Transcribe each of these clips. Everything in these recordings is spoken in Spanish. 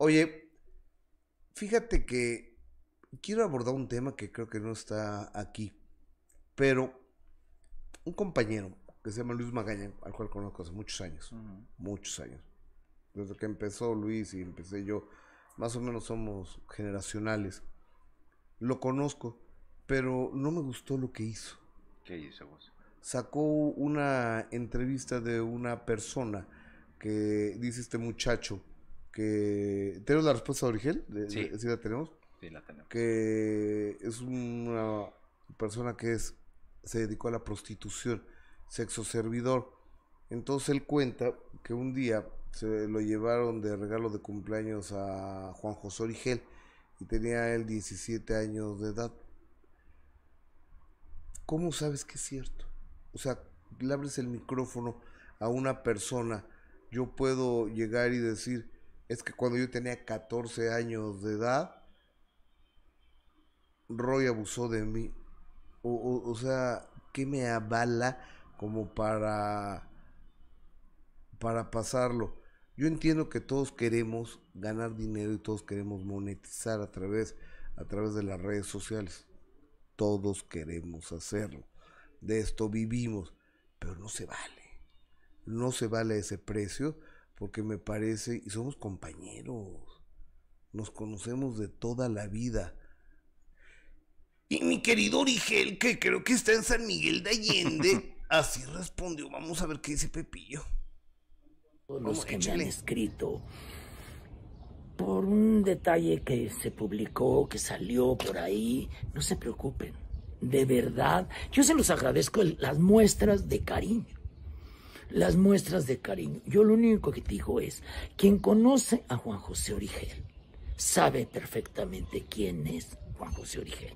Oye, fíjate que quiero abordar un tema que creo que no está aquí, pero un compañero que se llama Luis Magaña, al cual conozco hace muchos años, muchos años. Desde que empezó Luis y empecé yo, más o menos somos generacionales. Lo conozco, pero no me gustó lo que hizo. ¿Qué hizo vos? Sacó una entrevista de una persona que dice este muchacho que tenemos la respuesta de origen, sí. la tenemos. Sí, la tenemos. Que es una persona que es se dedicó a la prostitución, sexo servidor. Entonces él cuenta que un día se lo llevaron de regalo de cumpleaños a Juan José Origel y tenía él 17 años de edad. ¿Cómo sabes que es cierto? O sea, le abres el micrófono a una persona, yo puedo llegar y decir, es que cuando yo tenía 14 años de edad, Roy abusó de mí. O, sea, ¿qué me avala como para, para pasarlo? Yo entiendo que todos queremos ganar dinero y todos queremos monetizar a través, a través de las redes sociales. Todos queremos hacerlo. De esto vivimos. Pero no se vale. No se vale ese precio porque me parece, y somos compañeros, nos conocemos de toda la vida. Y mi querido Origel, que creo que está en San Miguel de Allende, así respondió, vamos a ver qué dice Pepillo. los que me han escrito, por un detalle que se publicó, que salió por ahí, no se preocupen. De verdad, yo se los agradezco las muestras de cariño las muestras de cariño. Yo lo único que digo es, quien conoce a Juan José Origen... sabe perfectamente quién es Juan José Origen...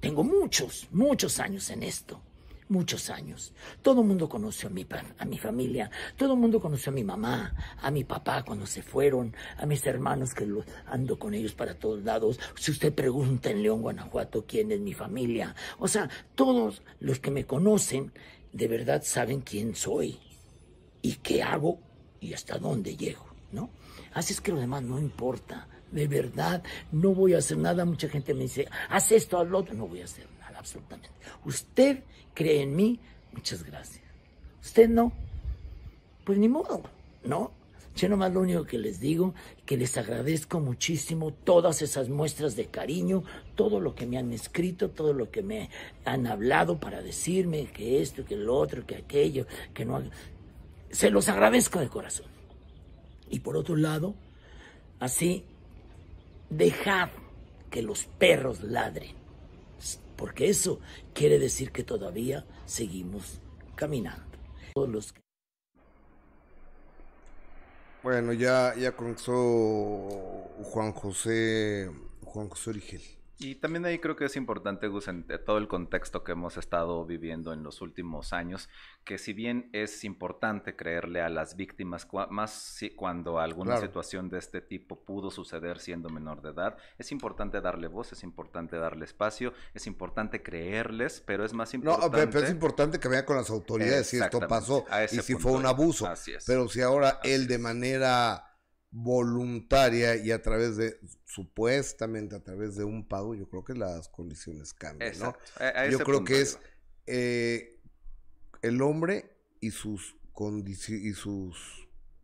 Tengo muchos, muchos años en esto muchos años. Todo el mundo conoció a mi, a mi familia, todo el mundo conoció a mi mamá, a mi papá cuando se fueron, a mis hermanos que ando con ellos para todos lados. Si usted pregunta en León, Guanajuato, quién es mi familia, o sea, todos los que me conocen de verdad saben quién soy y qué hago y hasta dónde llego, ¿no? Así es que lo demás no importa, de verdad, no voy a hacer nada. Mucha gente me dice, haz esto, haz lo otro. No voy a hacer nada, absolutamente. Usted cree en mí, muchas gracias. Usted no, pues ni modo, ¿no? Yo nomás lo único que les digo, que les agradezco muchísimo todas esas muestras de cariño, todo lo que me han escrito, todo lo que me han hablado para decirme que esto, que lo otro, que aquello, que no se los agradezco de corazón. Y por otro lado, así, dejad que los perros ladren, porque eso quiere decir que todavía seguimos caminando. Todos los... Bueno, ya, ya comenzó Juan José, Juan José Origel. Y también ahí creo que es importante, Gus, en eh, todo el contexto que hemos estado viviendo en los últimos años, que si bien es importante creerle a las víctimas, más si cuando alguna situación de este tipo pudo suceder siendo menor de edad, es importante darle voz, es importante darle espacio, es importante creerles, pero es más importante... No, pero es importante que vea con las autoridades si esto pasó y si fue un abuso. Así es. Pero si ahora él de manera voluntaria y a través de, supuestamente a través de un pago, yo creo que las condiciones cambian, yo creo que es eh, el hombre y sus, condiciones y sus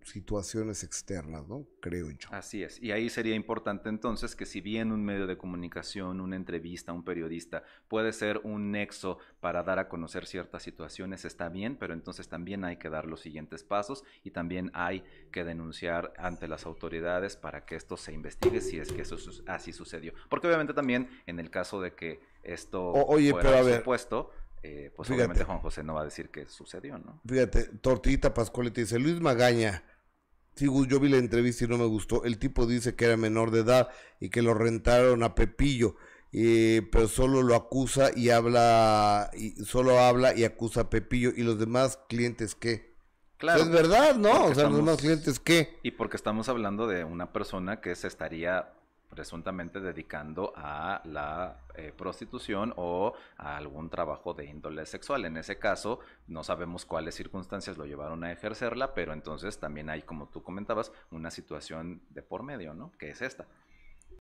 situaciones externas, ¿no? Creo yo. Así es. Y ahí sería importante entonces que si bien un medio de comunicación, una entrevista, un periodista puede ser un nexo para dar a conocer ciertas situaciones, está bien, pero entonces también hay que dar los siguientes pasos y también hay que denunciar ante las autoridades para que esto se investigue si es que eso así sucedió. Porque obviamente también en el caso de que esto oye, fuera pero supuesto, eh, pues obviamente Juan José no va a decir que sucedió, ¿no? Fíjate, Tortillita Pascual te dice, Luis Magaña yo vi la entrevista y no me gustó. El tipo dice que era menor de edad y que lo rentaron a Pepillo, y pero solo lo acusa y habla, y solo habla y acusa a Pepillo y los demás clientes qué. Claro. Es verdad, ¿no? O sea, los demás clientes qué. Y porque estamos hablando de una persona que se estaría presuntamente dedicando a la eh, prostitución o a algún trabajo de índole sexual. En ese caso, no sabemos cuáles circunstancias lo llevaron a ejercerla, pero entonces también hay, como tú comentabas, una situación de por medio, ¿no? Que es esta.